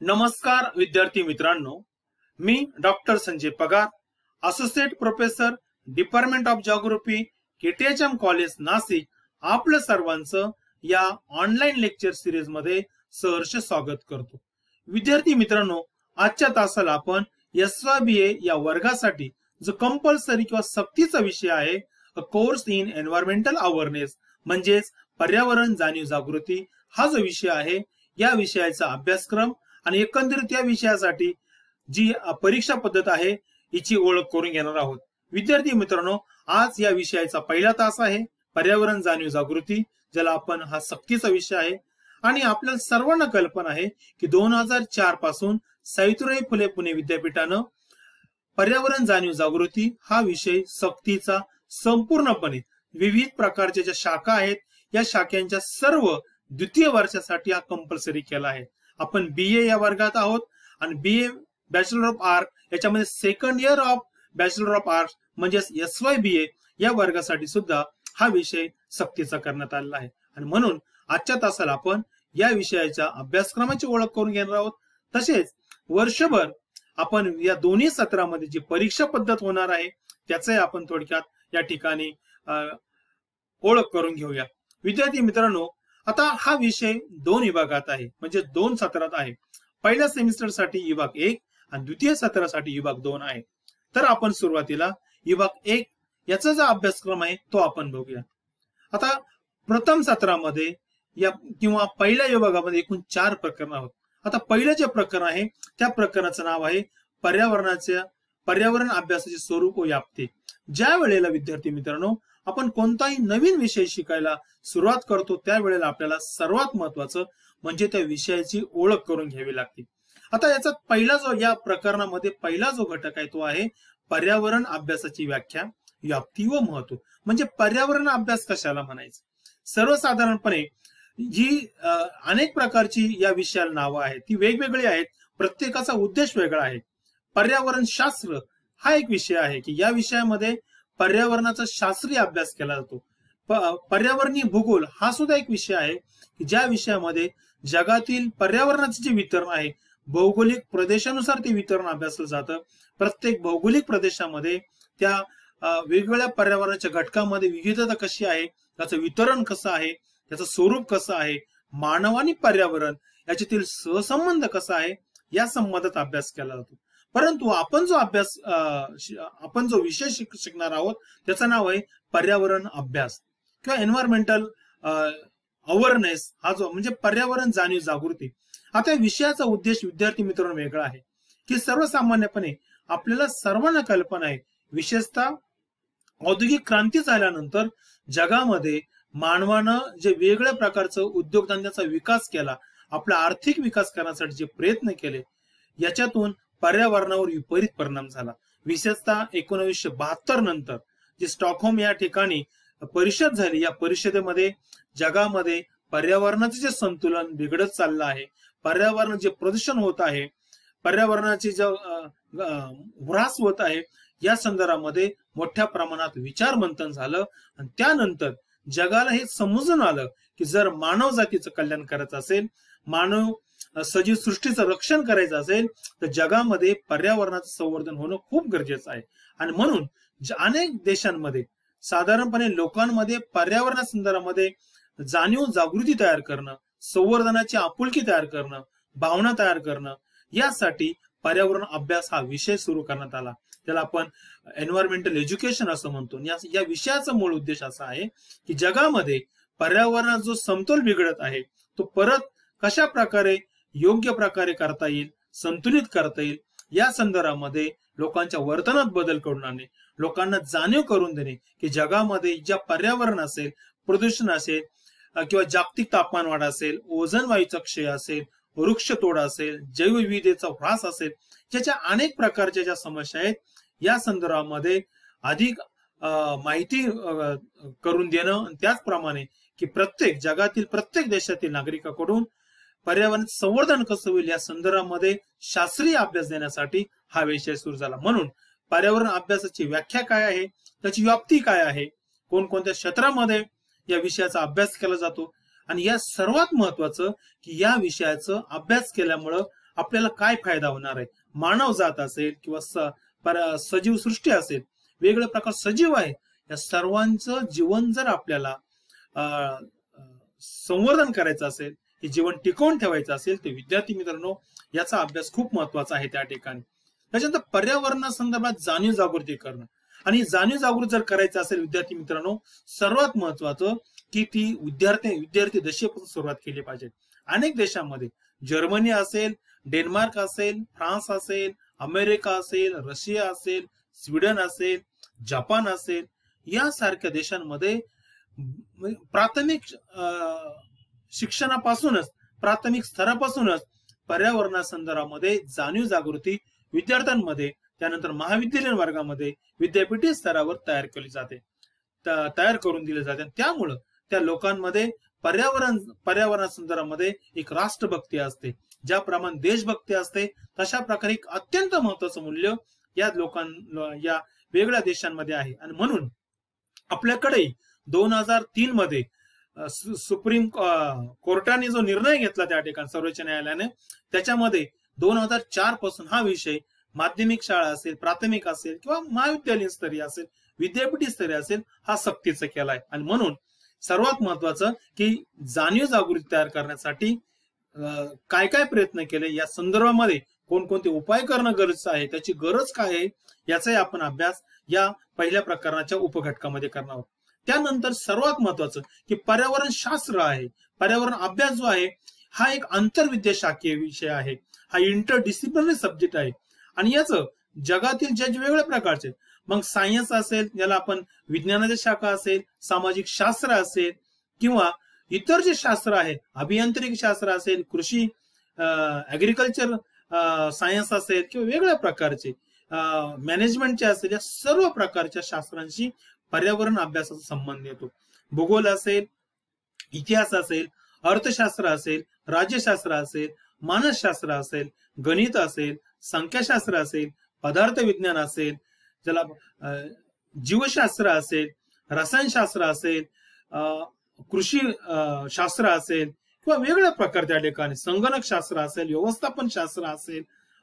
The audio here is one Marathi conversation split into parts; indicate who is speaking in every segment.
Speaker 1: नमस्कार विद्यार्थी मित्रांनो मी doctor Sanjay Pagar associate professor department of geography KTHM college Nashik आपलं सर्वांचं या ऑनलाईन लेक्चर सिरीज मध्ये सहर्ष स्वागत करतो विद्यार्थी मित्रांनो आजच्या तासाला आपण एस बी ए या वर्गासाठी जो कंपल्सरी किंवा सक्तीचा विषय आहे a course in environmental awareness म्हणजेच पर्यावरण जाणीव जागृती हा जो विषय आहे या विषयाचा अभ्यासक्रम आणि एकंदरीत या विषयासाठी जी परीक्षा पद्धत आहे हिची ओळख करून घेणार आहोत विद्यार्थी मित्रांनो आज या विषयाचा पहिला तास आहे पर्यावरण जाणीव जागृती ज्याला आपण हा सक्तीचा विषय आहे आणि आपल्याला सर्वांना कल्पना आहे की दोन हजार चार पासून सावित्रीबाई फुले पुणे विद्यापीठानं पर्यावरण जाणीव जागृती हा विषय सक्तीचा संपूर्णपणे विविध प्रकारच्या ज्या शाखा आहेत या शाखांच्या सर्व द्वितीय वर्षासाठी हा कंपल्सरी केला आहे आपण बी ए या वर्गात आहोत आणि B A bachelor of art याच्यामध्ये second year of bachelor of arts म्हणजे एस वाय बी ए या वर्गासाठी सुद्धा हा विषय सक्तीचा करण्यात आलेला आहे आणि म्हणून आजच्या तासाला आपण या विषयाच्या अभ्यासक्रमाची ओळख करून घेणार आहोत तसेच वर्षभर आपण या दोन्ही सत्रामध्ये जी परीक्षा पद्धत होणार आहे त्याचे आपण थोडक्यात या ठिकाणी ओळख करून घेऊया विद्यार्थी मित्रांनो आता हा विषय दोन विभागात आहे म्हणजे दोन सत्रात आहे पहिल्या साठी विभाग एक आणि द्वितीय सत्रासाठी विभाग दोन आहे तर आपण सुरुवातीला विभाग एक याचा जो अभ्यासक्रम आहे तो आपण बघूया आता प्रथम सत्रामध्ये या किंवा पहिल्या विभागामध्ये एकूण चार प्रकरण आहोत आता पहिलं जे प्रकरण आहे त्या प्रकरणाचं नाव आहे पर्यावरणाच्या पर्यावरण अभ्यासाचे स्वरूप व व्याप्ती ज्या वेळेला विद्यार्थी मित्रांनो आपण कोणताही नवीन विषय शिकायला सुरुवात करतो त्यावेळेला आपल्याला सर्वात महत्वाचं म्हणजे त्या विषयाची ओळख करून घ्यावी लागते आता याचा पहिला जो या प्रकरणामध्ये पहिला जो घटक आहे तो आहे पर्यावरण अभ्यासाची व्याख्या व्याप्ती व महत्व म्हणजे पर्यावरण अभ्यास कशाला म्हणायचं सर्वसाधारणपणे जी अनेक प्रकारची या विषयाला नावं आहेत ती वेगवेगळी आहेत प्रत्येकाचा उद्देश वेगळा आहे पर्यावरण शास्त्र हा एक विषय आहे की या विषयामध्ये पर्यावरणाचा शास्त्रीय अभ्यास केला जातो पर्यावरणीय भूगोल हा सुद्धा एक विषय आहे की ज्या विषयामध्ये जगातील पर्यावरणाचे जे वितरण आहे भौगोलिक प्रदेशानुसार ते वितरण अभ्यासलं जातं प्रत्येक भौगोलिक प्रदेशामध्ये त्या वेगवेगळ्या पर्यावरणाच्या घटकामध्ये विविधता कशी आहे त्याचं वितरण कसं आहे त्याचं स्वरूप कसं आहे मानव आणि पर्यावरण याच्यातील सहसंबंध कसा आहे या संबंधात अभ्यास केला जातो परंतु आपण जो अभ्यास आपण जो विषय शिकणार आहोत त्याचं नाव आहे पर्यावरण अभ्यास किंवा एन्व्हायरमेंटल अवेअरनेस हा जो म्हणजे पर्यावरण जाणीव जागृती आता या विषयाचा उद्देश विद्यार्थी मित्रांनो वेगळा आहे की सर्वसामान्यपणे आपल्याला सर्वांना कल्पना आहे विशेषतः औद्योगिक क्रांती झाल्यानंतर जगामध्ये मानवानं जे वेगळ्या प्रकारचं उद्योगधंद्याचा विकास केला आपला आर्थिक विकास करण्यासाठी जे प्रयत्न केले याच्यातून पर्यावरणावर विपरीत परिणाम झाला विशेषतः एकोणीसशे बहात्तर नंतर जी स्टॉकहोम या ठिकाणी परिषद झाली या परिषदेमध्ये जगामध्ये पर्यावरणाचे जे संतुलन बिघडत चाललं आहे पर्यावरण जे प्रदूषण होत आहे पर्यावरणाचे जे ह्रास होत आहे या संदर्भामध्ये मोठ्या प्रमाणात विचार मंथन झालं आणि त्यानंतर जगाला हे समजून आलं की जर मानव जातीचं कल्याण करायचं असेल मानव सजीव सृष्टीचं रक्षण करायचं असेल तर जगामध्ये पर्यावरणाचं संवर्धन होणं खूप गरजेचं आहे आणि म्हणून अनेक देशांमध्ये साधारणपणे लोकांमध्ये पर्यावरणा संदर्भामध्ये जाणीव जागृती तयार करणं संवर्धनाची आपुलकी तयार करणं भावना तयार करणं यासाठी पर्यावरण अभ्यास हा विषय सुरू करण्यात आला त्याला आपण एन्व्हायरमेंटल एज्युकेशन असं म्हणतो या विषयाचा मूळ उद्देश असा आहे की जगामध्ये पर्यावरणात जो समतोल बिघडत आहे तो परत कशा प्रकारे योग्य प्रकारे करता येईल संतुलित करता येईल या संदर्भामध्ये लोकांच्या वर्तनात बदल करून आणणे लोकांना जाणीव करून देणे की जगामध्ये ज्या पर्यावरण असेल प्रदूषण असेल किंवा जागतिक तापमान वाढ असेल ओझन वायूचा क्षय असेल वृक्षतोड असेल जैवविविधेचा ह्रास असेल ज्याच्या अनेक प्रकारच्या ज्या समस्या आहेत या संदर्भामध्ये अधिक माहिती करून देणं त्याचप्रमाणे की प्रत्येक जगातील प्रत्येक देशातील नागरिकाकडून पर्यावरण संवर्धन कसं होईल या संदर्भामध्ये शास्त्रीय अभ्यास देण्यासाठी हा विषय सुरू झाला म्हणून पर्यावरण अभ्यासाची व्याख्या काय आहे त्याची व्याप्ती काय आहे कोणकोणत्या क्षेत्रामध्ये या विषयाचा अभ्यास केला जातो आणि या सर्वात महत्वाचं की या विषयाचं अभ्यास केल्यामुळं आपल्याला काय फायदा होणार आहे मानव जात असेल किंवा सजीव सृष्टी असेल वेगळ्या प्रकार सजीव आहे या सर्वांचं जीवन जर आपल्याला संवर्धन करायचं असेल हे जीवन टिकवून ठेवायचं असेल तर विद्यार्थी मित्रांनो याचा अभ्यास खूप महत्वाचा आहे त्या ठिकाणी त्याच्यानंतर संदर्भात जाणीव जागृती करणं आणि जाणीव जागृती जर करायचं असेल विद्यार्थी मित्रांनो सर्वात महत्वाचं की ती विद्यार्थी विद्यार्थी दशेपासून सुरुवात केली पाहिजे अनेक देशांमध्ये जर्मनी असेल डेन्मार्क असेल फ्रान्स असेल अमेरिका असेल रशिया असेल स्वीडन असेल जपान असेल यासारख्या देशांमध्ये प्राथमिक शिक्षणापासूनच प्राथमिक स्तरापासूनच संदर्भामध्ये जाणीव जागृती विद्यार्थ्यांमध्ये त्यानंतर महाविद्यालयीन वर्गामध्ये विद्यापीठीय स्तरावर तयार केली जाते तयार करून दिले जाते त्यामुळं त्या लोकांमध्ये पर्यावरण संदर्भामध्ये एक राष्ट्रभक्ती असते ज्याप्रमाणे देशभक्ती असते तशा प्रकारे एक अत्यंत महत्वाचं मूल्य या लोकां या वेगळ्या देशांमध्ये आहे आणि म्हणून आपल्याकडे दोन हजार तीन मध्ये सुप्रीम कोर्टाने जो निर्णय घेतला त्या ठिकाणी सर्वोच्च न्यायालयाने त्याच्यामध्ये दोन हजार चार पासून हा विषय माध्यमिक शाळा असेल प्राथमिक असेल किंवा महाविद्यालयीन स्तरीय असेल विद्यापीठी स्तरीय असेल हा सक्तीचा केलाय आणि म्हणून सर्वात महत्वाचं की जाणीव जागृती तयार करण्यासाठी काय काय प्रयत्न केले या संदर्भामध्ये कोणकोणते उपाय करणं गरजेचं आहे त्याची गरज काय आहे याचाही आपण अभ्यास या पहिल्या प्रकरणाच्या उपघटकामध्ये करणार आहोत त्यानंतर सर्वात महत्वाचं की पर्यावरण शास्त्र आहे पर्यावरण अभ्यास जो आहे हा एक आंतरविद्या शाखीय विषय आहे हा इंटर इंटरडिसिप्लिनरी सब्जेक्ट आहे आणि याच जगातील जज वेगळ्या प्रकारचे मग सायन्स असेल ज्याला आपण विज्ञानाची शाखा असेल सामाजिक शास्त्र असेल किंवा इतर जे शास्त्र आहे अभियांत्रिकी शास्त्र असेल कृषी ऍग्रिकल्चर सायन्स असेल किंवा वेगळ्या प्रकारचे मॅनेजमेंटचे असेल या सर्व प्रकारच्या शास्त्रांशी पर्यावरण अभ्यासाचा संबंध येतो भूगोल असेल इतिहास असेल अर्थशास्त्र असेल राज्यशास्त्र असेल मानसशास्त्र असेल गणित असेल संख्याशास्त्र असेल पदार्थ विज्ञान असेल ज्याला जीवशास्त्र असेल रसायनशास्त्र असेल कृषी शास्त्र असेल किंवा वेगळ्या प्रकार त्या ठिकाणी संगणक शास्त्र असेल व्यवस्थापन शास्त्र असेल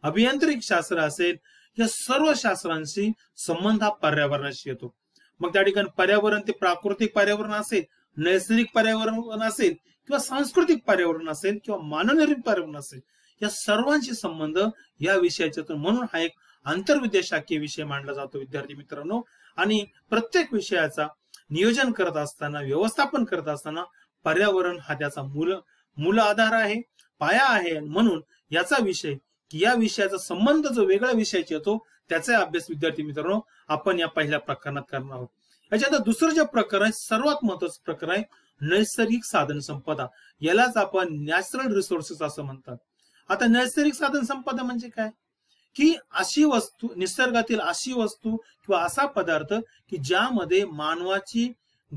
Speaker 1: अभियांत्रिक शास्त्र असेल या सर्व शास्त्रांशी संबंध हा पर्यावरणाशी येतो मग त्या ठिकाणी पर्यावरण ते प्राकृतिक पर्यावरण असेल नैसर्गिक पर्यावरण असेल किंवा सांस्कृतिक पर्यावरण असेल किंवा मानवनिर्मित पर्यावरण असेल या सर्वांशी संबंध या विषयाच्यातून म्हणून हा एक आंतरविद्या शाखीय विषय मांडला जातो विद्यार्थी मित्रांनो आणि प्रत्येक विषयाचा नियोजन करत असताना व्यवस्थापन करत असताना पर्यावरण हा त्याचा मूल मूल आधार आहे पाया आहे म्हणून याचा विषय की या विषयाचा संबंध जो वेगळ्या विषयाचा येतो त्याचा अभ्यास विद्यार्थी मित्रांनो आपण या पहिल्या प्रकरणात करणार आहोत याच्यानंतर दुसरं जे प्रकरण आहे सर्वात महत्वाचं प्रकरण आहे नैसर्गिक साधन संपदा यालाच आपण नॅचरल रिसोर्सेस असं म्हणतात आता नैसर्गिक साधन संपदा म्हणजे काय की अशी वस्तू निसर्गातील अशी वस्तू किंवा असा पदार्थ की ज्यामध्ये मानवाची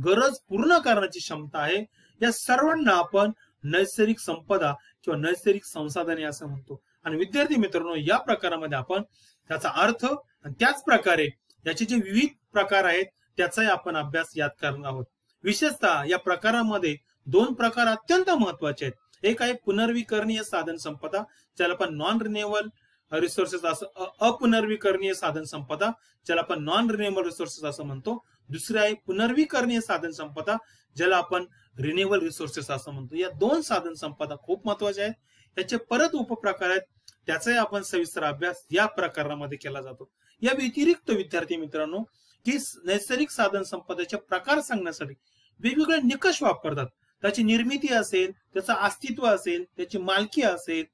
Speaker 1: गरज पूर्ण करण्याची क्षमता आहे या सर्वांना आपण नैसर्गिक संपदा किंवा नैसर्गिक संसाधने असं म्हणतो आणि विद्यार्थी मित्रांनो या प्रकारामध्ये आपण त्याचा अर्थ आणि त्याच प्रकारे याचे जे विविध प्रकार आहेत त्याचाही आपण अभ्यास यात करणार आहोत विशेषतः या प्रकारामध्ये दोन प्रकार अत्यंत महत्वाचे आहेत एक आहे पुनर्विकरणीय साधन संपदा ज्याला आपण नॉन रिन्युएबल रिसोर्सेस असं अपुनर्विकरणीय साधन संपदा ज्याला आपण नॉन रिन्युएबल रिसोर्सेस असं म्हणतो दुसरे आहे पुनर्विकरणीय साधन संपदा ज्याला आपण रिन्युएबल रिसोर्सेस असं म्हणतो या दोन साधन संपदा खूप महत्वाच्या आहेत याचे परत उपप्रकार आहेत त्याचाही आपण सविस्तर अभ्यास या प्रकरणामध्ये केला जातो या व्यतिरिक्त विद्यार्थी मित्रांनो की नैसर्गिक साधन संपदाचे प्रकार सांगण्यासाठी वेगवेगळे निकष वापरतात त्याची निर्मिती असेल त्याचं अस्तित्व असेल त्याची मालकी असेल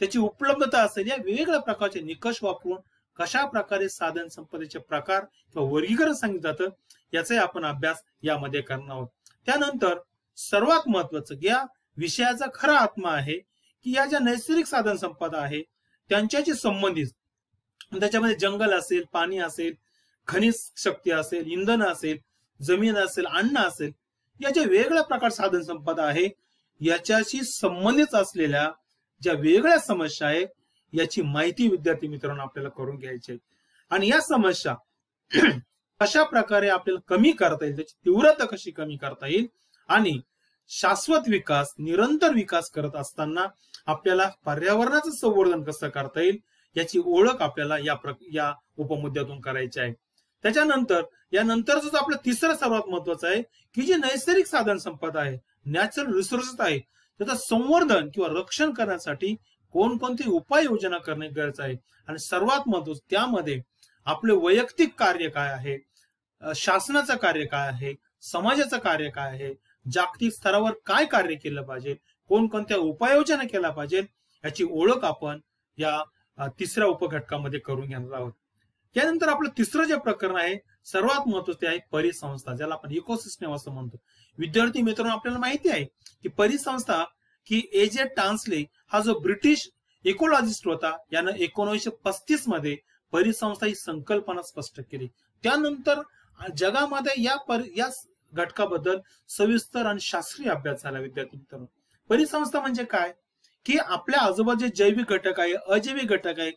Speaker 1: त्याची उपलब्धता असेल या वेगवेगळ्या प्रकारचे निकष वापरून कशा प्रकारे साधन संपदेचे प्रकार किंवा वर्गीकरण सांगितलं जातं याचाही आपण अभ्यास यामध्ये करणार आहोत त्यानंतर सर्वात महत्वाचं या विषयाचा खरा आत्मा आहे की या ज्या नैसर्गिक साधन संपदा आहे त्यांच्याशी संबंधित त्याच्यामध्ये जंगल असेल पाणी असेल खनिज शक्ती असेल इंधन असेल जमीन असेल अन्न असेल या ज्या वेगळ्या प्रकार साधन संपदा आहे याच्याशी संबंधित असलेल्या ज्या वेगळ्या समस्या आहेत याची माहिती विद्यार्थी मित्रांनो आपल्याला करून घ्यायची आणि या समस्या कशा प्रकारे आपल्याला कमी करता येईल त्याची तीव्रता कशी कमी करता येईल आणि शाश्वत विकास निरंतर विकास करत असताना आपल्याला पर्यावरणाचं संवर्धन कसं करता येईल याची ओळख आपल्याला या प्र या उपमुद्द्यातून करायची आहे त्याच्यानंतर यानंतरच जो आपला तिसरं सर्वात महत्वाचं आहे की जे नैसर्गिक साधन संपदा आहे नॅचरल रिसोर्सेस आहे त्याचं संवर्धन किंवा रक्षण करण्यासाठी कोणकोणती उपाययोजना करणे गरज आहे आणि सर्वात महत्व त्यामध्ये आपले वैयक्तिक कार्य काय आहे शासनाचं कार्य काय आहे समाजाचं कार्य काय आहे जागतिक स्तरावर काय कार्य केलं पाहिजे कोणकोणत्या उपाययोजना केल्या पाहिजे याची ओळख आपण या तिसऱ्या उपघटकामध्ये करून घेणार आहोत त्यानंतर आपलं तिसरं जे प्रकरण आहे सर्वात महत्वाचे आहे परिसंस्था ज्याला आपण इकोसिस्टम असं म्हणतो विद्यार्थी मित्रांनो आपल्याला माहिती आहे की परिसंस्था की एजे टान्सले हा जो ब्रिटिश इकोलॉजिस्ट होता यानं एकोणीसशे पस्तीस मध्ये परिसंस्था ही संकल्पना स्पष्ट केली त्यानंतर जगामध्ये या पर या घटकाबद्दल सविस्तर आणि शास्त्रीय अभ्यास झाला विद्यार्थी परिसंस्था म्हणजे काय की आपल्या आजोबा जैविक घटक आहे अजैविक घटक आहे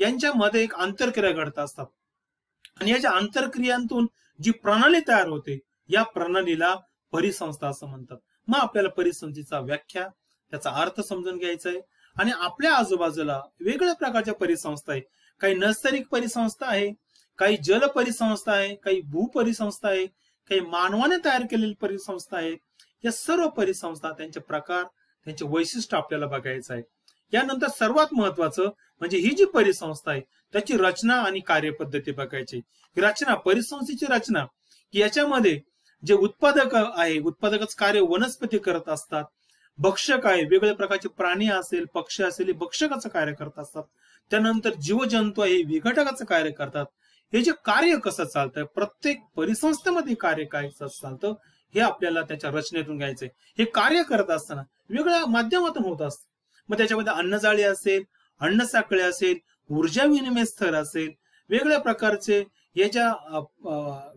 Speaker 1: यांच्यामध्ये एक आंतरक्रिया घडत असतात आणि याच्या आंतरक्रियांतून जी प्रणाली तयार होते या प्रणालीला परिसंस्था असं म्हणतात मग आपल्याला परिसंस्थेचा व्याख्या त्याचा अर्थ समजून घ्यायचा आहे आणि आपल्या आजूबाजूला वेगळ्या प्रकारच्या परिसंस्था आहे काही नैसर्गिक परिसंस्था आहे काही जल परिसंस्था आहे काही भूपरिसंस्था आहे काही मानवाने तयार केलेली परिसंस्था आहे या सर्व परिसंस्था त्यांचे प्रकार त्यांचे वैशिष्ट्य आपल्याला बघायचं आहे यानंतर सर्वात महत्वाचं म्हणजे ही जी परिसंस्था आहे त्याची रचना आणि कार्यपद्धती बघायची रचना परिसंस्थेची रचना याच्यामध्ये जे उत्पादक आहे उत्पादकच कार्य वनस्पती करत असतात भक्षक आहे वेगवेगळ्या प्रकारचे प्राणी असेल पक्षी असेल हे भक्षकाचं कार्य करत असतात त्यानंतर जीवजंतू आहे विघटकाचं कार्य करतात हे जे कार्य कसं चालतं प्रत्येक परिसंस्थेमध्ये कार्य काय चालतं हे आपल्याला त्याच्या रचनेतून घ्यायचंय हे कार्य करत असताना वेगळ्या माध्यमातून होत असत मग त्याच्यामध्ये अन्नजाळी असेल अन्न साखळी असेल ऊर्जा विनिमय स्थर असेल वेगळ्या प्रकारचे याच्या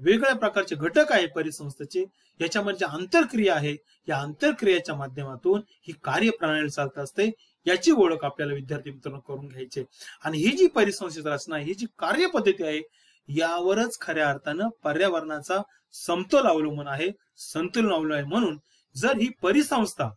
Speaker 1: वेगळ्या प्रकारचे घटक आहे परिसंस्थेचे याच्यामध्ये ज्या आंतरक्रिया आहे या आंतरक्रियाच्या माध्यमातून ही कार्यप्रणाली चालत असते याची ओळख आपल्याला विद्यार्थी मित्रांनो करून घ्यायची आणि ही जी परिसंस्थेची रचना ही जी कार्यपद्धती आहे यावरच खऱ्या अर्थानं पर्यावरणाचा समतोल अवलंबून आहे संतुलन अवलंब आहे म्हणून जर ही परिसंस्था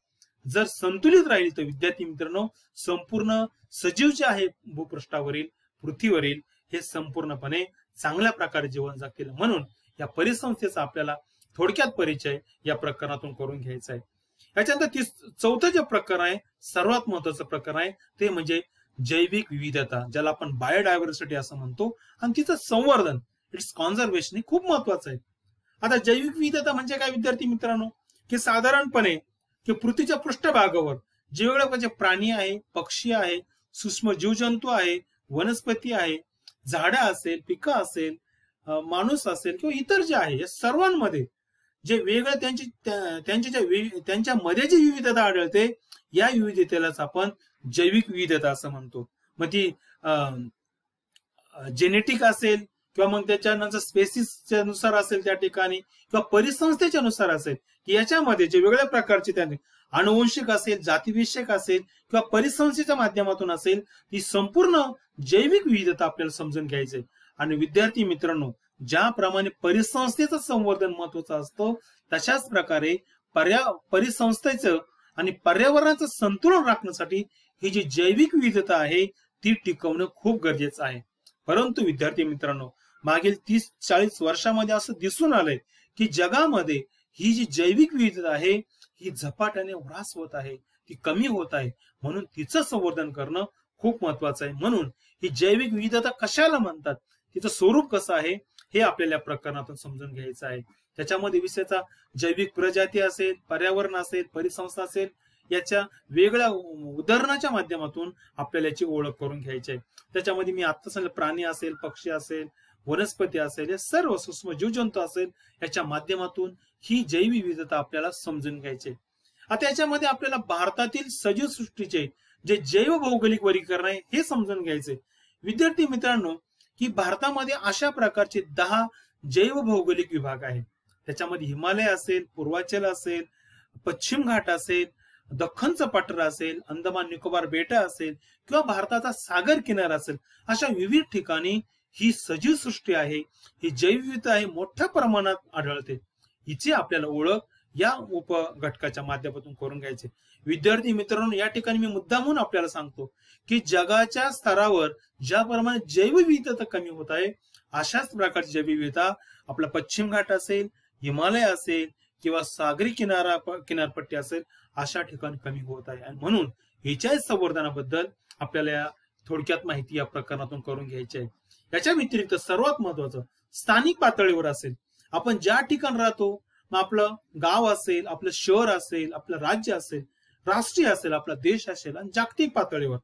Speaker 1: जर संतुलित राहील तर विद्यार्थी मित्रांनो संपूर्ण सजीव जे आहे भूपृष्ठावरील पृथ्वीवरील हे संपूर्णपणे चांगल्या प्रकारे जीवन जगतील म्हणून या परिसंस्थेचा आपल्याला थोडक्यात परिचय या प्रकरणातून करून घ्यायचा आहे याच्यानंतर चौथं जे प्रकरण आहे सर्वात महत्वाचं प्रकरण आहे ते म्हणजे जैविक विविधता ज्याला आपण बायोडायव्हर्सिटी असं म्हणतो आणि तिचं संवर्धन इट्स कॉन्झर्वेशन हे खूप महत्वाचं आहे आता जैविक विविधता म्हणजे काय विद्यार्थी मित्रांनो की साधारणपणे पृथ्वीच्या पृष्ठभागावर जे म्हणजे प्रकारचे प्राणी आहे पक्षी आहे सूक्ष्म जीवजंतू आहे वनस्पती आहे झाडं असेल पिकं असेल माणूस असेल किंवा इतर जे आहे या सर्वांमध्ये जे वेगळं त्यांची त्यांच्या त्यांच्यामध्ये जी विविधता आढळते या विविधतेलाच आपण जैविक विविधता असं म्हणतो मग ती जेनेटिक असेल किंवा मग त्याच्यानंतर स्पेसिसच्या नुसार असेल त्या ठिकाणी किंवा परिसंस्थेच्या नुसार असेल की याच्यामध्ये जे वेगळ्या प्रकारचे त्याने अनुवंशिक असेल जातीविषयक असेल किंवा परिसंस्थेच्या माध्यमातून असेल ती संपूर्ण जैविक विविधता आपल्याला समजून घ्यायचे आणि विद्यार्थी मित्रांनो ज्याप्रमाणे परिसंस्थेचं संवर्धन महत्वाचं असतो तशाच प्रकारे पर्या परिसंस्थेचं आणि पर्यावरणाचं संतुलन राखण्यासाठी ही जी जैविक विविधता आहे ती टिकवणं खूप गरजेचं आहे परंतु विद्यार्थी मित्रांनो मागील तीस चाळीस वर्षामध्ये असं दिसून आलंय की जगामध्ये ही जी जैविक विविधता आहे ही झपाट्याने ह्रास होत आहे ती कमी होत आहे म्हणून तिचं संवर्धन करणं खूप महत्वाचं आहे म्हणून ही जैविक विविधता कशाला म्हणतात तिचं स्वरूप कसं आहे हे आपल्याला प्रकरणातून समजून घ्यायचं आहे त्याच्यामध्ये विषयाचा जैविक प्रजाती असेल पर्यावरण असेल परिसंस्था असेल याच्या वेगळ्या उदाहरणाच्या माध्यमातून आपल्याला याची ओळख करून घ्यायची आहे त्याच्यामध्ये मी आत्ता सांगितलं प्राणी असेल पक्षी असेल वनस्पती असेल या सर्व सूक्ष्म जंतू असेल याच्या माध्यमातून ही जैवविविधता आपल्याला समजून घ्यायची आता याच्यामध्ये आपल्याला भारतातील सजीव सृष्टीचे जे जैव भौगोलिक वर्गीकरण आहे हे समजून घ्यायचे विद्यार्थी मित्रांनो की भारतामध्ये अशा प्रकारचे दहा जैव भौगोलिक विभाग आहेत त्याच्यामध्ये हिमालय असेल पूर्वाचल असेल पश्चिम घाट असेल दखनचं पटर असेल अंदमान निकोबार बेटा असेल किंवा भारताचा सागर किनारा असेल अशा विविध ठिकाणी ही सजीव सृष्टी आहे ही जैवविविधता आहे मोठ्या प्रमाणात आढळते हिची आपल्याला ओळख या उप घटकाच्या माध्यमातून करून घ्यायचे विद्यार्थी मित्रांनो या ठिकाणी मी मुद्दा म्हणून आपल्याला सांगतो की जगाच्या स्तरावर ज्याप्रमाणे जैवविविधता कमी होत आहे अशाच प्रकारची जैवविविधता आपला पश्चिम घाट असेल हिमालय असेल किंवा सागरी किनारा किनारपट्टी असेल अशा ठिकाणी कमी होत आहे आणि म्हणून हिच्या संवर्धनाबद्दल आपल्याला थोडक्यात माहिती या प्रकरणातून करून घ्यायची आहे याच्या व्यतिरिक्त सर्वात महत्वाचं स्थानिक पातळीवर असेल आपण ज्या ठिकाणी राहतो मग आपलं गाव असेल आपलं शहर असेल आपलं राज्य असेल राष्ट्रीय असेल आपला देश असेल आणि जागतिक पातळीवर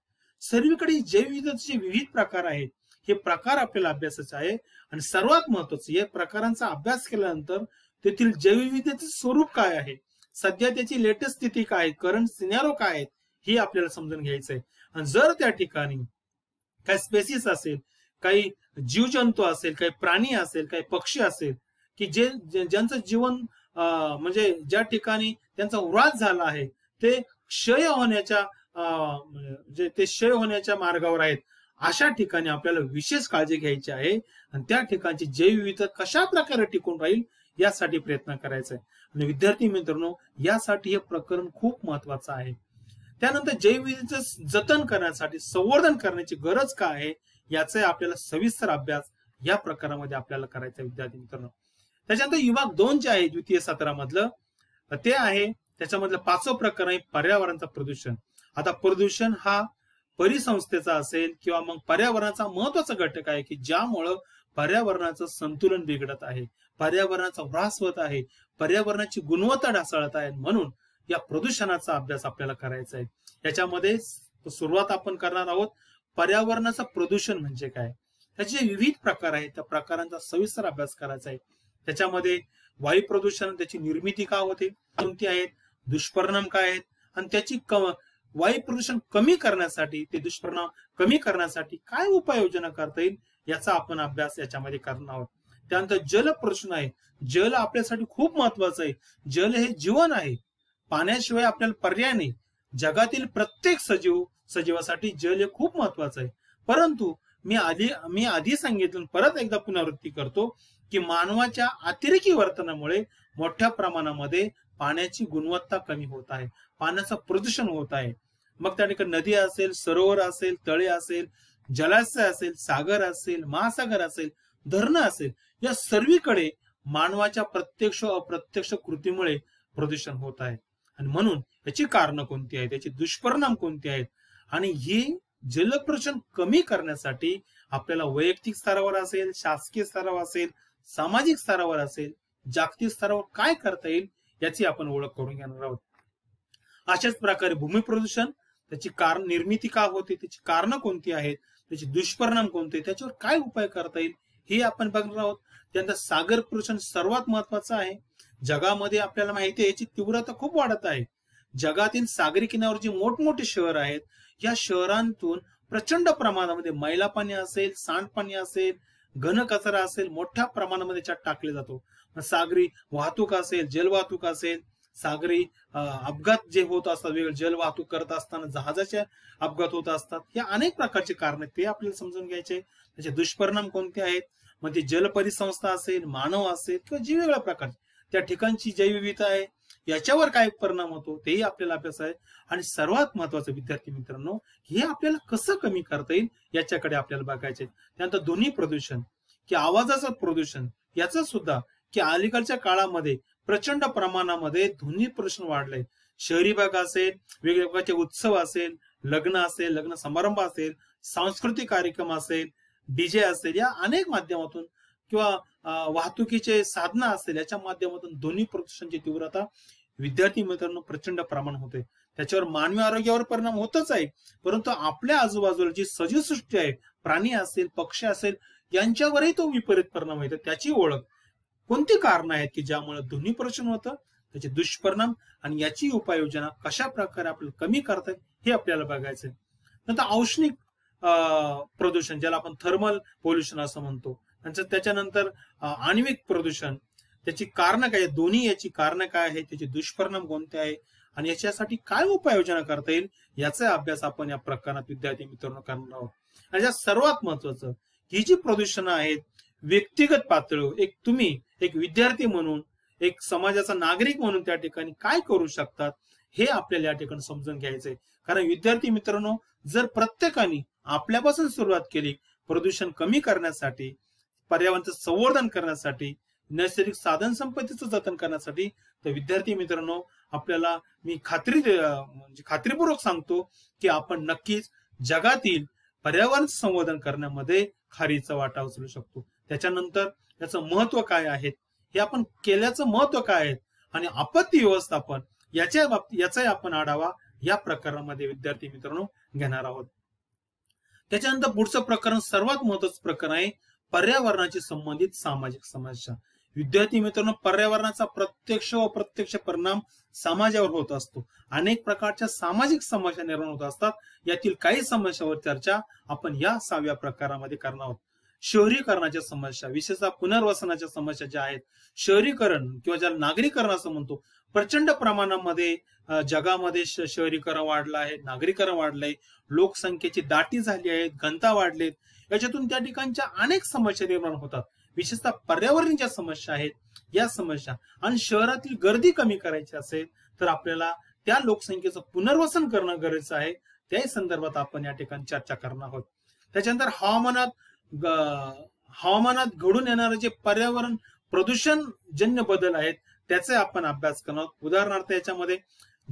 Speaker 1: सर्वीकडे जैवविधतेचे विविध प्रकार आहेत हे प्रकार आपल्याला अभ्यासाचे आहे आणि सर्वात महत्वाचं या प्रकारांचा अभ्यास केल्यानंतर तेथील जैवविधतेचे स्वरूप काय आहे सध्या त्याची लेटेस्ट स्थिती काय करंट सिनेरो काय आहेत हे आपल्याला समजून घ्यायचं आहे आणि जर त्या ठिकाणी काही स्पेसिस असेल काही जीवजंतू असेल काही प्राणी असेल काही पक्षी असेल की जे ज्यांचं जीवन म्हणजे ज्या ठिकाणी त्यांचा व्रास झाला आहे ते क्षय होण्याच्या जे म्हणजे ते क्षय होण्याच्या मार्गावर आहेत अशा ठिकाणी आपल्याला विशेष काळजी घ्यायची आहे आणि त्या ठिकाणची जैवविविधता कशा प्रकारे टिकून राहील यासाठी प्रयत्न करायचा आहे विद्यार्थी मित्रांनो यासाठी हे प्रकरण खूप महत्वाचं आहे त्यानंतर जैवविधेचं जतन करण्यासाठी संवर्धन करण्याची गरज काय आहे याचा आपल्याला सविस्तर अभ्यास या प्रकारामध्ये आपल्याला करायचा विद्यार्थी मित्रांनो त्याच्यानंतर विभाग दोन जे आहे द्वितीय सत्रामधलं ते आहे त्याच्यामधलं पाचवं प्रकरण आहे पर्यावरणाचं प्रदूषण आता प्रदूषण हा परिसंस्थेचा असेल किंवा मग पर्यावरणाचा महत्वाचा घटक आहे की ज्यामुळं पर्यावरणाचं संतुलन बिघडत आहे पर्यावरणाचा ऱ्हास होत आहे पर्यावरणाची गुणवत्ता ढासळत आहे म्हणून या प्रदूषणाचा अभ्यास आपल्याला करायचा आहे याच्यामध्ये सुरुवात आपण करणार आहोत पर्यावरणाचं प्रदूषण म्हणजे काय त्याचे विविध प्रकार आहेत त्या प्रकारांचा सविस्तर अभ्यास करायचा आहे त्याच्यामध्ये वायू प्रदूषण त्याची निर्मिती का होते कोणती आहेत दुष्परिणाम काय आहेत आणि त्याची वायू प्रदूषण कमी करण्यासाठी ते दुष्परिणाम कमी करण्यासाठी काय उपाययोजना करता येईल याचा आपण अभ्यास याच्यामध्ये करणार आहोत त्यानंतर जल प्रश्न आहे जल आपल्यासाठी खूप महत्वाचं आहे जल हे जीवन आहे पाण्याशिवाय आपल्याला पर्याय नाही जगातील प्रत्येक सजीव सजीवासाठी जल हे खूप महत्वाचं आहे परंतु मी आधी मी आधी सांगितलं परत एकदा पुनरावृत्ती करतो की मानवाच्या अतिरेकी वर्तनामुळे मोठ्या प्रमाणामध्ये पाण्याची गुणवत्ता कमी होत आहे पाण्याचं प्रदूषण होत आहे मग त्या ठिकाणी नदी असेल सरोवर असेल तळे असेल जलाशय असेल सागर असेल महासागर असेल धरण असेल या सर्वीकडे मानवाच्या प्रत्यक्ष अप्रत्यक्ष कृतीमुळे प्रदूषण होत आहे आणि म्हणून याची कारणं कोणती आहेत याचे दुष्परिणाम कोणते आहेत आणि हे प्रदूषण कमी करण्यासाठी आपल्याला वैयक्तिक स्तरावर असेल शासकीय स्तरावर असेल सामाजिक स्तरावर असेल जागतिक स्तरावर काय करता येईल याची आपण ओळख करून घेणार आहोत अशाच प्रकारे भूमी प्रदूषण त्याची कारण निर्मिती का होते त्याची कारणं कोणती आहेत त्याचे दुष्परिणाम कोणते त्याच्यावर काय उपाय करता येईल हे आपण बघणार आहोत त्यानंतर सागर प्रदूषण सर्वात महत्वाचं आहे जगामध्ये आपल्याला माहिती आहे याची तीव्रता खूप वाढत आहे जगातील सागरी किनावर जी मोठमोठी शहर आहेत या शहरांतून प्रचंड प्रमाणामध्ये मैला पाणी असेल सांडपाणी असेल घन कचरा असेल मोठ्या प्रमाणामध्ये त्यात टाकले जातो सागरी वाहतूक असेल जलवाहतूक असेल सागरी अपघात जे होत असतात वेगळे जल वाहतूक करत असताना जहाजाचे अपघात होत असतात या अनेक प्रकारचे कारण आहेत ते आपल्याला समजून घ्यायचे त्याचे दुष्परिणाम कोणते आहेत म्हणजे जल परिसंस्था असेल मानव असेल किंवा जी वेगळ्या प्रकारचे त्या ठिकाणची जैवविविधता आहे याच्यावर काय परिणाम होतो तेही आपल्याला अभ्यास आहे आणि सर्वात महत्वाचं विद्यार्थी मित्रांनो हे आपल्याला कसं कमी करता येईल याच्याकडे आपल्याला बघायचे त्यानंतर दोन्ही प्रदूषण की आवाजाचं प्रदूषण याचा सुद्धा की अलीकडच्या काळामध्ये प्रचंड प्रमाणामध्ये ध्वनी प्रदूषण वाढले शहरी भाग असेल वेगवेगळ्या प्रकारचे उत्सव असेल लग्न असेल लग्न समारंभ असेल सांस्कृतिक कार्यक्रम असेल डीजे असेल या अनेक माध्यमातून किंवा वाहतुकीचे साधन असेल याच्या माध्यमातून ध्वनी प्रदूषणाची तीव्रता विद्यार्थी मित्रांनो प्रचंड प्रमाण होते त्याच्यावर मानवी आरोग्यावर परिणाम होतच आहे परंतु आपल्या आजूबाजूला जी सजीवसृष्टी आहे प्राणी असेल पक्षी असेल यांच्यावरही तो विपरीत परिणाम होतो त्याची ओळख कोणती कारण आहेत की ज्यामुळे ध्वनी प्रदूषण होतं त्याचे दुष्परिणाम आणि याची उपाययोजना कशा प्रकारे आपल्याला कमी करतात हे आपल्याला बघायचं नंतर औष्णिक प्रदूषण ज्याला आपण थर्मल पोल्युशन असं म्हणतो त्याच्यानंतर आण्विक प्रदूषण त्याची कारणं काय दोन्ही याची कारणं काय आहे त्याचे दुष्परिणाम कोणते आहे आणि याच्यासाठी काय उपाययोजना करता येईल याचा अभ्यास आपण या प्रकरणात विद्यार्थी मित्रांनो करणार आहोत आणि सर्वात महत्वाचं ही जी प्रदूषणं आहेत व्यक्तिगत पातळीवर एक तुम्ही एक विद्यार्थी म्हणून एक समाजाचा नागरिक म्हणून त्या ठिकाणी काय करू शकतात हे आपल्याला या ठिकाणी समजून घ्यायचंय कारण विद्यार्थी मित्रांनो जर प्रत्येकाने आपल्यापासून सुरुवात केली प्रदूषण कमी करण्यासाठी पर्यावरणाचं संवर्धन करण्यासाठी नैसर्गिक साधन संपत्तीचं जतन करण्यासाठी तर विद्यार्थी मित्रांनो आपल्याला मी खात्री म्हणजे खात्रीपूर्वक सांगतो की आपण नक्कीच जगातील पर्यावरण संवर्धन करण्यामध्ये खारीचा वाटा उचलू शकतो त्याच्यानंतर याचं महत्व काय आहे हे आपण केल्याचं महत्व काय आहे आणि आपत्ती व्यवस्थापन याच्या बाबतीत याचाही आपण आढावा या प्रकरणामध्ये विद्यार्थी मित्रांनो घेणार आहोत त्याच्यानंतर पुढचं प्रकरण सर्वात महत्वाचं प्रकरण आहे पर्यावरणाशी संबंधित सामाजिक समस्या विद्यार्थी मित्रांनो पर्यावरणाचा प्रत्यक्ष व प्रत्यक्ष परिणाम समाजावर होत असतो अनेक प्रकारच्या सामाजिक समस्या निर्माण होत असतात यातील काही समस्यावर चर्चा आपण या सहाव्या प्रकारामध्ये करणार आहोत शहरीकरणाच्या समस्या विशेषतः पुनर्वसनाच्या समस्या ज्या आहेत शहरीकरण किंवा ज्याला नागरीकरण असं म्हणतो प्रचंड प्रमाणामध्ये जगामध्ये शहरीकरण वाढलं आहे नागरीकरण वाढलंय लोकसंख्येची दाटी झाली आहेत घनता वाढलेत याच्यातून त्या ठिकाणच्या अनेक समस्या निर्माण होतात विशेषतः पर्यावरण ज्या समस्या आहेत या समस्या आणि शहरातील गर्दी कमी करायची असेल तर आपल्याला त्या लोकसंख्येचं पुनर्वसन करणं गरजेचं आहे त्याही संदर्भात आपण या ठिकाणी चर्चा करणार आहोत त्याच्यानंतर हवामानात हवामानात घडून येणारे जे पर्यावरण प्रदूषण जन्य बदल आहेत त्याचे आपण अभ्यास करणार उदाहरणार्थ याच्यामध्ये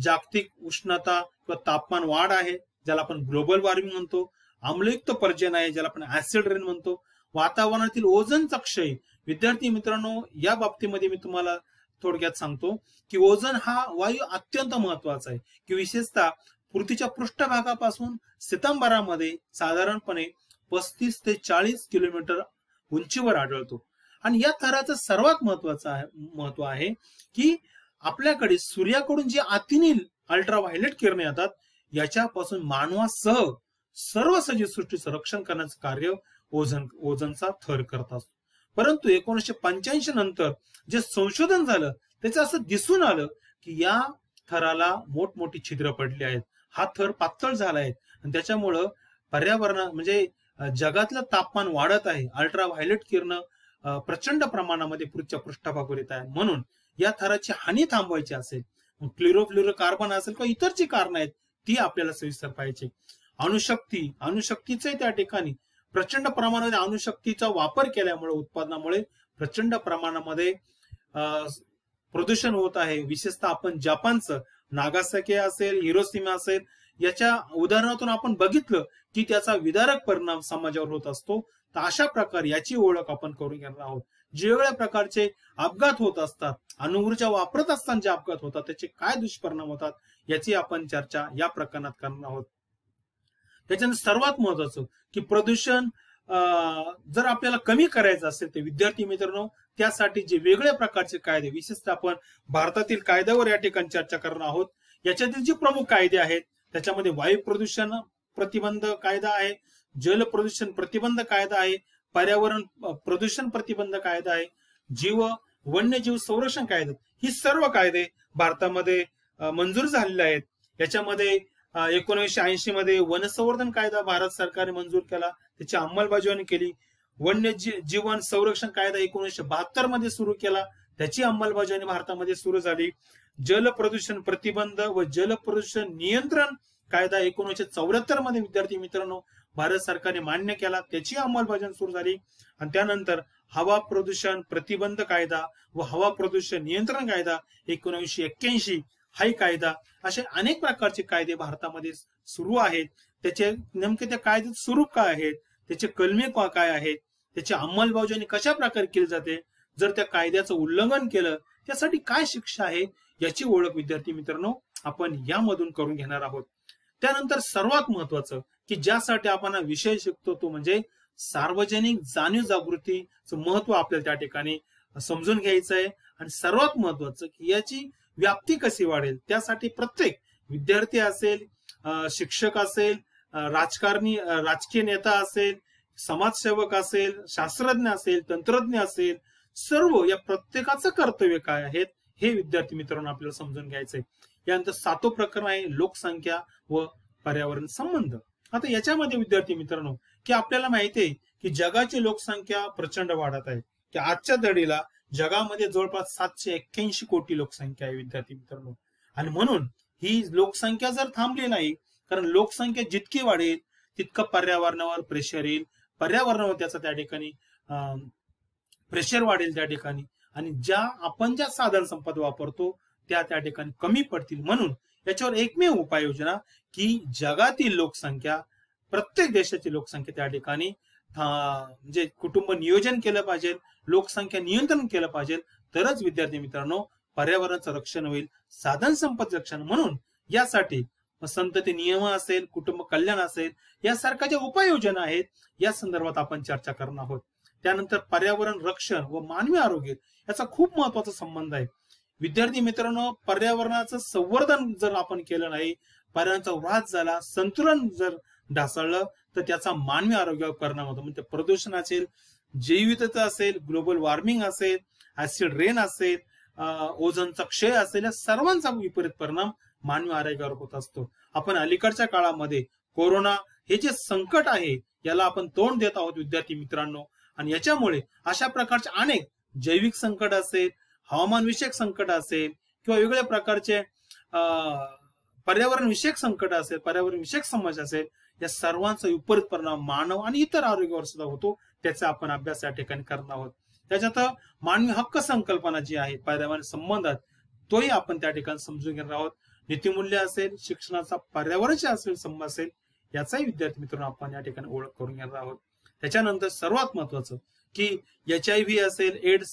Speaker 1: जागतिक उष्णता किंवा तापमान वाढ आहे ज्याला आपण ग्लोबल वॉर्मिंग म्हणतो आम्लयुक्त पर्जन आहे ज्याला आपण ऍसिड रेन म्हणतो वातावरणातील ओझनचा क्षय विद्यार्थी मित्रांनो या बाबतीमध्ये मी तुम्हाला थोडक्यात सांगतो की ओझन हा वायू अत्यंत महत्वाचा आहे की विशेषतः पृथ्वीच्या पृष्ठभागापासून सितंबरामध्ये साधारणपणे पस्तीस ते चाळीस किलोमीटर उंचीवर आढळतो आणि या थराचं सर्वात महत्वाचं आहे महत्व आहे की आपल्याकडे सूर्याकडून जे अतिनील अल्ट्राव्हायलेट किरणे येतात याच्यापासून मानवासह सर्व सजीवसृष्टी संरक्षण करण्याचं कार्य ओझन ओझनचा थर करत असतो परंतु एकोणीसशे पंच्याऐंशी नंतर जे संशोधन झालं त्याचं असं दिसून आलं की या थराला मोठमोठी छिद्र पडली आहेत हा थर पातळ झाला आहे आणि त्याच्यामुळं पर्यावरण म्हणजे जगातलं तापमान वाढत आहे अल्ट्रा व्हायलेट किरण प्रचंड प्रमाणामध्ये पृथ्वीच्या पृष्ठभागावर येत आहे म्हणून या थराची हानी थांबवायची असेल क्लिरोफ्लोरो कार्बन असेल किंवा इतर जी कारणं आहेत ती आपल्याला सविस्तर पाहिजे अणुशक्ती अणुशक्तीचे त्या ठिकाणी प्रचंड प्रमाणामध्ये अणुशक्तीचा वापर केल्यामुळे उत्पादनामुळे प्रचंड प्रमाणामध्ये प्रदूषण होत आहे विशेषतः आपण जपानचं नागासाकी असेल हिरोसिमा असेल याच्या उदाहरणातून आपण बघितलं की त्याचा विदारक परिणाम समाजावर होत असतो तर अशा प्रकारे याची ओळख आपण करून घेणार आहोत जे वेगळ्या प्रकारचे अपघात होत असतात अणुऊर्जा वापरत असताना जे अपघात होतात त्याचे काय दुष्परिणाम होतात याची आपण चर्चा या प्रकरणात करणार आहोत त्याच्यानंतर सर्वात महत्वाचं की प्रदूषण जर आपल्याला कमी करायचं असेल तर विद्यार्थी मित्रांनो त्यासाठी जे वेगळ्या प्रकारचे कायदे विशेषतः आपण भारतातील कायद्यावर या ठिकाणी चर्चा करणार आहोत याच्यातील जे प्रमुख कायदे आहेत त्याच्यामध्ये वायू प्रदूषण प्रतिबंध कायदा आहे जल प्रदूषण प्रतिबंध कायदा आहे पर्यावरण प्रदूषण प्रतिबंध कायदा आहे जीव वन्यजीव संरक्षण कायदा ही सर्व कायदे भारतामध्ये मंजूर झालेले आहेत याच्यामध्ये एकोणीसशे ऐंशी मध्ये वनसंवर्धन कायदा भारत सरकारने मंजूर केला त्याची अंमलबजावणी केली वन्य जीवन संरक्षण कायदा एकोणीसशे बहात्तर मध्ये सुरू केला त्याची अंमलबजावणी भारतामध्ये सुरू झाली जल प्रदूषण प्रतिबंध व जल प्रदूषण नियंत्रण कायदा एकोणीसशे चौऱ्याहत्तर मध्ये विद्यार्थी मित्रांनो भारत सरकारने मान्य केला त्याची अंमलबजावणी सुरू झाली आणि त्यानंतर हवा प्रदूषण प्रतिबंध कायदा व हवा प्रदूषण नियंत्रण कायदा एकोणीसशे एक्क्याऐंशी हाय कायदा असे अनेक प्रकारचे कायदे भारतामध्ये सुरू आहेत त्याचे नेमके त्या कायद्याचे स्वरूप काय आहेत त्याचे कलमे काय आहेत त्याची अंमलबजावणी कशा प्रकारे केली जाते जर त्या कायद्याचं उल्लंघन केलं त्यासाठी काय शिक्षा आहे याची ओळख विद्यार्थी मित्रांनो आपण यामधून करून घेणार आहोत त्यानंतर सर्वात महत्वाचं की ज्यासाठी आपण विषय शिकतो तो म्हणजे सार्वजनिक जाणीव जागृतीचं महत्व आपल्याला त्या ठिकाणी समजून घ्यायचं आहे आणि सर्वात महत्वाचं की याची व्याप्ती कशी वाढेल त्यासाठी प्रत्येक विद्यार्थी असेल शिक्षक असेल राजकारणी राजकीय नेता असेल समाजसेवक असेल शास्त्रज्ञ असेल तंत्रज्ञ असेल सर्व या प्रत्येकाचं कर्तव्य काय आहेत हे विद्यार्थी मित्रांनो आपल्याला समजून घ्यायचंय यानंतर सातो प्रकरण आहे लोकसंख्या व पर्यावरण संबंध आता याच्यामध्ये विद्यार्थी मित्रांनो की आपल्याला माहिती आहे की जगाची लोकसंख्या प्रचंड वाढत आहे की आजच्या दडीला जगामध्ये जवळपास सातशे एक्क्याऐंशी कोटी लोकसंख्या आहे विद्यार्थी मित्रांनो आणि म्हणून ही लोकसंख्या जर थांबली नाही कारण लोकसंख्या जितकी वाढेल तितकं पर्यावरणावर प्रेशर येईल पर्यावरणावर त्याचा त्या ठिकाणी प्रेशर वाढेल त्या ठिकाणी आणि ज्या आपण ज्या साधन संपद वापरतो त्या त्या ठिकाणी कमी पडतील म्हणून याच्यावर एकमेव उपाययोजना की जगातील लोकसंख्या प्रत्येक देशाची लोकसंख्या त्या ठिकाणी म्हणजे कुटुंब नियोजन केलं पाहिजे लोकसंख्या नियंत्रण केलं पाहिजे तरच विद्यार्थी मित्रांनो पर्यावरणाचं रक्षण होईल साधन संपद रक्षण म्हणून यासाठी संतती नियम असेल कुटुंब कल्याण असेल यासारख्या ज्या उपाययोजना आहेत या संदर्भात आपण चर्चा करणार आहोत त्यानंतर पर्यावरण रक्षण व मानवी आरोग्य याचा खूप महत्वाचा संबंध आहे विद्यार्थी मित्रांनो पर्यावरणाचं संवर्धन जर आपण केलं नाही पर्यावरणाचा ऱ्हास झाला संतुलन जर ढासळलं तर त्याचा मानवी आरोग्यावर परिणाम होतो म्हणजे प्रदूषण असेल जैविकता असेल ग्लोबल वॉर्मिंग असेल ऍसिड रेन असेल ओझनचा क्षय असेल या सर्वांचा विपरीत परिणाम मानवी आरोग्यावर होत असतो आपण अलीकडच्या काळामध्ये कोरोना हे जे संकट आहे याला आपण तोंड देत आहोत विद्यार्थी मित्रांनो आणि याच्यामुळे अशा प्रकारचे अनेक जैविक संकट असेल विषयक संकट असेल किंवा वेगवेगळ्या प्रकारचे पर्यावरण विषयक संकट असेल पर्यावरण विषयक समाज असेल या सर्वांचा विपरीत परिणाम मानव आणि इतर आरोग्यावर सुद्धा होतो त्याचा आपण अभ्यास या ठिकाणी करणार आहोत त्याच्यात मानवी हक्क संकल्पना जी आहे पर्यावरण संबंधात तोही आपण त्या ठिकाणी समजून घेणार आहोत नीतिमूल्य असेल शिक्षणाचा पर्यावरण असेल संबंध असेल याचाही विद्यार्थी मित्रांनो आपण या ठिकाणी ओळख करून घेणार आहोत त्याच्यानंतर सर्वात महत्वाचं की एच आय व्ही असेल एड्स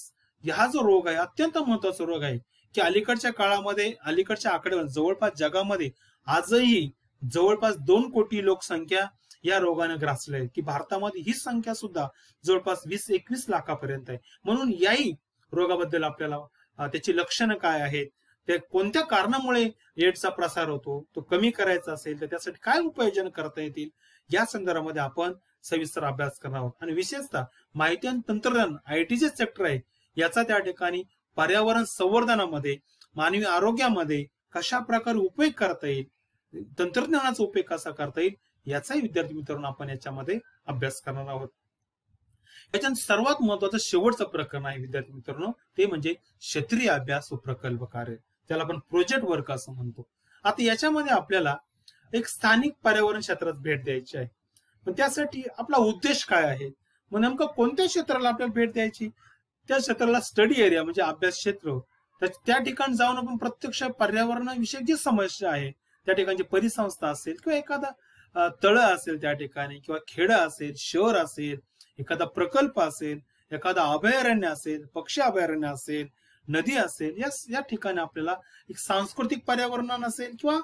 Speaker 1: हा जो रोग आहे अत्यंत महत्वाचा रोग आहे की अलीकडच्या काळामध्ये अलीकडच्या आकडे जवळपास जगामध्ये आजही जवळपास दोन कोटी लोकसंख्या या रोगाने ग्रासले आहे की भारतामध्ये ही संख्या सुद्धा जवळपास वीस एकवीस लाखापर्यंत आहे म्हणून याही रोगाबद्दल आपल्याला त्याची लक्षणं काय आहेत ते कोणत्या कारणामुळे एड्सचा प्रसार होतो तो कमी करायचा असेल तर त्यासाठी काय उपाययोजन करता येतील या संदर्भामध्ये आपण सविस्तर अभ्यास करणार आहोत आणि विशेषतः माहिती आणि तंत्रज्ञान टीचे सेक्टर आहे याचा त्या ठिकाणी पर्यावरण संवर्धनामध्ये मानवी आरोग्यामध्ये कशा प्रकारे उपयोग करता येईल तंत्रज्ञानाचा उपयोग कसा करता येईल याचाही विद्यार्थी मित्रांनो आपण याच्यामध्ये अभ्यास करणार आहोत याच्यात सर्वात महत्वाचं शेवटचं प्रकरण आहे विद्यार्थी मित्रांनो ते म्हणजे क्षेत्रीय अभ्यास व प्रकल्प कार्य त्याला आपण प्रोजेक्ट वर्क असं म्हणतो आता याच्यामध्ये आपल्याला एक स्थानिक पर्यावरण क्षेत्रात भेट द्यायची आहे पण त्यासाठी आपला उद्देश काय आहे मग नेमकं कोणत्या क्षेत्राला आपल्याला भेट द्यायची त्या क्षेत्राला स्टडी एरिया म्हणजे अभ्यास क्षेत्र त्या ठिकाणी जाऊन आपण प्रत्यक्ष पर्यावरणाविषयक जी समस्या आहे त्या ठिकाणची परिसंस्था असेल किंवा एखादा तळ असेल त्या ठिकाणी किंवा खेड असेल शहर असेल एखादा प्रकल्प असेल एखादा अभयारण्य असेल पक्षी अभयारण्य असेल नदी असेल या ठिकाणी आपल्याला एक सांस्कृतिक पर्यावरण असेल किंवा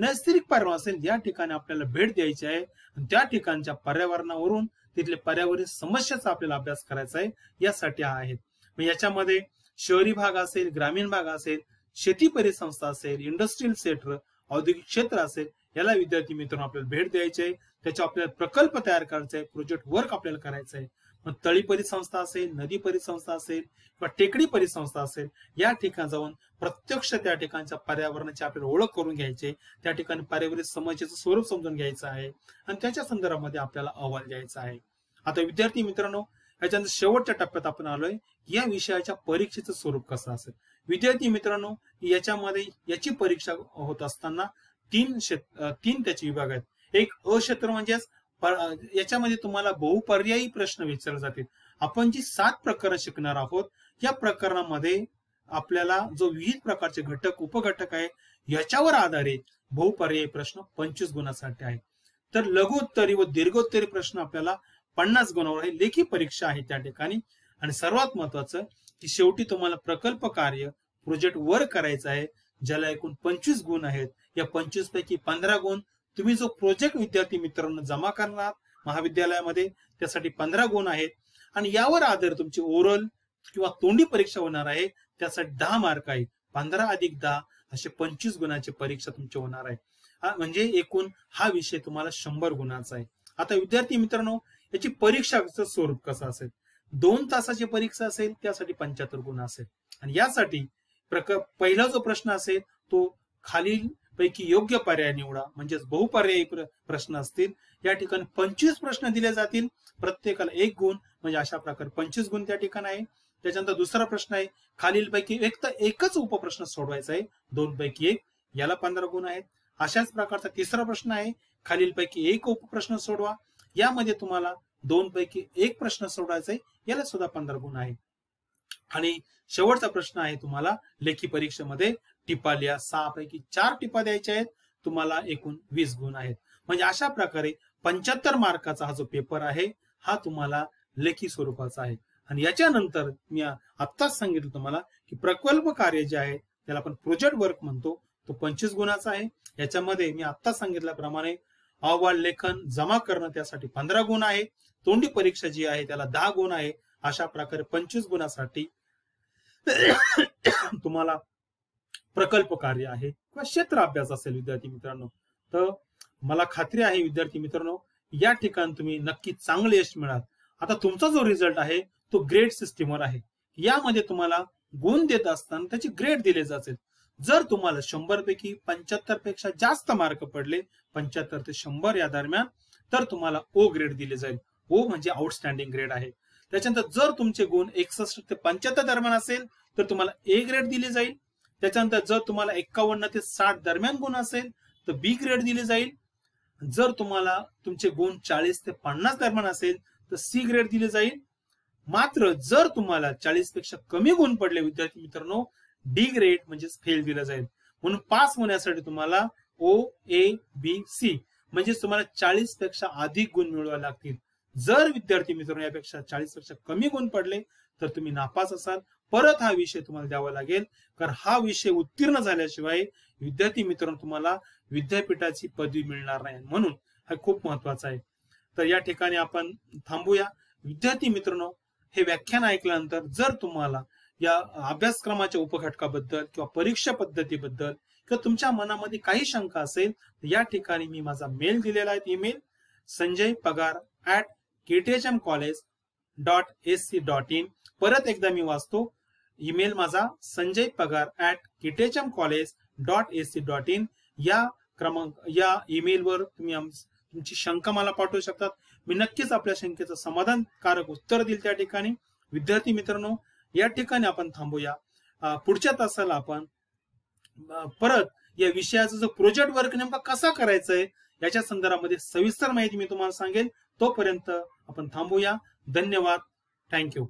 Speaker 1: नैसर्गिक पर्यावरण असेल या ठिकाणी आपल्याला भेट द्यायची आहे आणि त्या ठिकाणच्या पर्यावरणावरून तिथले पर्यावरण समस्याचा आपल्याला अभ्यास करायचा आहे यासाठी आहेत आहे याच्यामध्ये शहरी भाग असेल ग्रामीण भाग असेल शेती परिसंस्था असेल इंडस्ट्रीयल सेक्टर औद्योगिक क्षेत्र असेल याला विद्यार्थी मित्रांनो आपल्याला भेट द्यायची आहे त्याच्या आपल्याला प्रकल्प तयार करायचा आहे प्रोजेक्ट वर्क आपल्याला करायचं आहे मग तळी परिसंस्था असेल नदी परिसंस्था असेल किंवा टेकडी परिसंस्था असेल या ठिकाणी जाऊन प्रत्यक्ष त्या ठिकाणच्या पर्यावरणाची आपल्याला ओळख करून घ्यायचे त्या ठिकाणी पर्यावरण समस्येचं स्वरूप समजून घ्यायचं आहे आणि त्याच्या संदर्भामध्ये आपल्याला अहवाल द्यायचा आहे आता विद्यार्थी मित्रांनो याच्यानंतर शेवटच्या टप्प्यात आपण आलोय या विषयाच्या परीक्षेचं स्वरूप कसं असेल विद्यार्थी मित्रांनो याच्यामध्ये याची परीक्षा होत असताना तीन तीन त्याचे विभाग आहेत एक अक्षेत्र म्हणजेच याच्यामध्ये तुम्हाला बहुपर्यायी प्रश्न विचारले जातील आपण जी सात प्रकरण शिकणार आहोत या प्रकरणामध्ये आपल्याला जो विविध प्रकारचे घटक उपघटक आहे याच्यावर आधारित बहुपर्यायी प्रश्न पंचवीस गुणासाठी आहे तर लघुत्तरी व दीर्घोत्तरी प्रश्न आपल्याला पन्नास गुणावर आहे लेखी परीक्षा आहे त्या ठिकाणी आणि सर्वात महत्वाचं की शेवटी तुम्हाला प्रकल्प कार्य प्रोजेक्ट वर करायचं आहे ज्याला एकूण पंचवीस गुण आहेत या पंचवीस पैकी पंधरा गुण तुम्ही जो प्रोजेक्ट विद्यार्थी मित्रांनो जमा करणार महाविद्यालयामध्ये त्यासाठी पंधरा गुण आहेत आणि यावर आधार तुमची ओरल किंवा तोंडी परीक्षा होणार आहे त्यासाठी दहा मार्क आहे पंधरा अधिक दहा असे पंचवीस गुणाची परीक्षा तुमची होणार आहे म्हणजे एकूण हा विषय तुम्हाला शंभर गुणाचा आहे आता विद्यार्थी मित्रांनो याची परीक्षाचं स्वरूप कसं असेल दोन तासाची परीक्षा असेल त्यासाठी पंच्याहत्तर गुण असेल आणि यासाठी प्रक पहिला जो प्रश्न असेल तो खालील पैकी योग्य पर्याय निवडा म्हणजेच बहुपर्यायी प्रश्न असतील या ठिकाणी पंचवीस प्रश्न दिले जातील प्रत्येकाला एक गुण म्हणजे अशा प्रकारे पंचवीस गुण त्या ठिकाणी आहे त्याच्यानंतर दुसरा प्रश्न आहे खालीलपैकी एक तर एकच उपप्रश्न सोडवायचा आहे दोन पैकी एक याला पंधरा गुण आहेत अशाच प्रकारचा तिसरा प्रश्न आहे खालीलपैकी एक उपप्रश्न सोडवा यामध्ये तुम्हाला दोन पैकी एक प्रश्न सोडवायचा आहे याला सुद्धा पंधरा गुण आहे आणि शेवटचा प्रश्न आहे तुम्हाला लेखी परीक्षेमध्ये टिपा लिहा सहा पैकी चार टिपा द्यायच्या आहेत तुम्हाला एकूण वीस गुण आहेत म्हणजे अशा प्रकारे पंच्याहत्तर मार्काचा हा जो पेपर आहे हा तुम्हाला लेखी स्वरूपाचा आहे आणि याच्यानंतर मी आत्ताच सांगितलं तुम्हाला की प्रकल्प कार्य जे आहे त्याला आपण प्रोजेक्ट वर्क म्हणतो तो पंचवीस गुणाचा आहे याच्यामध्ये मी आत्ताच सांगितल्याप्रमाणे अहवाल लेखन जमा करणं त्यासाठी पंधरा गुण आहे तोंडी परीक्षा जी आहे त्याला दहा गुण आहे अशा प्रकारे पंचवीस गुणासाठी तुम्हाला प्रकल्प कार्य आहे किंवा क्षेत्र अभ्यास असेल विद्यार्थी मित्रांनो तर मला खात्री आहे विद्यार्थी मित्रांनो या ठिकाणी तुम्ही नक्की चांगले यश मिळाल आता तुमचा जो रिझल्ट आहे तो ग्रेड सिस्टीमवर आहे यामध्ये तुम्हाला गुण देत असताना त्याचे ग्रेड दिले जाते जर तुम्हाला शंभर पैकी पंच्याहत्तर पेक्षा जास्त मार्क पडले पंच्याहत्तर ते शंभर या दरम्यान तर तुम्हाला ओ ग्रेड दिले जाईल ओ म्हणजे आउटस्टँडिंग ग्रेड आहे त्याच्यानंतर जर तुमचे गुण एकसष्ट ते पंच्याहत्तर दरम्यान असेल तर तुम्हाला ए ग्रेड दिले जाईल त्याच्यानंतर जर तुम्हाला एक्कावन्न ते साठ दरम्यान गुण असेल तर बी ग्रेड दिले जाईल जर तुम्हाला तुमचे गुण चाळीस ते पन्नास दरम्यान असेल तर सी ग्रेड दिले जाईल मात्र जर तुम्हाला चाळीस पेक्षा कमी गुण पडले विद्यार्थी मित्रांनो डी ग्रेड म्हणजे फेल दिला जाईल म्हणून पास होण्यासाठी तुम्हाला ओ ए बी सी म्हणजेच तुम्हाला चाळीस पेक्षा अधिक गुण मिळवा लागतील जर विद्यार्थी मित्रांनो यापेक्षा चाळीस पेक्षा कमी गुण पडले तर तुम्ही नापास असाल परत हा विषय तुम्हाला द्यावा लागेल कारण हा विषय उत्तीर्ण झाल्याशिवाय विद्यार्थी मित्रांनो तुम्हाला विद्यापीठाची पदवी मिळणार नाही म्हणून हा खूप महत्वाचा आहे तर या ठिकाणी आपण थांबूया विद्यार्थी मित्रांनो हे व्याख्यान ऐकल्यानंतर जर तुम्हाला या अभ्यासक्रमाच्या उपघटकाबद्दल किंवा परीक्षा पद्धतीबद्दल किंवा तुमच्या मनामध्ये काही शंका असेल तर या ठिकाणी मी माझा मेल दिलेला आहे email Sanjay Pagar at M college dot S C dot in परत एकदा मी वाचतो ईमेल माझा Sanjay Pagar at KTHM college dot C dot in या क्रमांक या ईमेलवर तुम्ही तुमची शंका मला पाठवू शकतात मी नक्कीच आपल्या शंकेचं समाधानकारक उत्तर देईल त्या ठिकाणी विद्यार्थी मित्रांनो या ठिकाणी आपण थांबूया पुढच्या तासाला आपण परत या विषयाचा जो प्रोजेक्ट वर्क नेमका कसा करायचा आहे याच्या संदर्भामध्ये सविस्तर माहिती मी तुम्हाला सांगेल तोपर्यंत आपण थांबूया धन्यवाद थँक्यू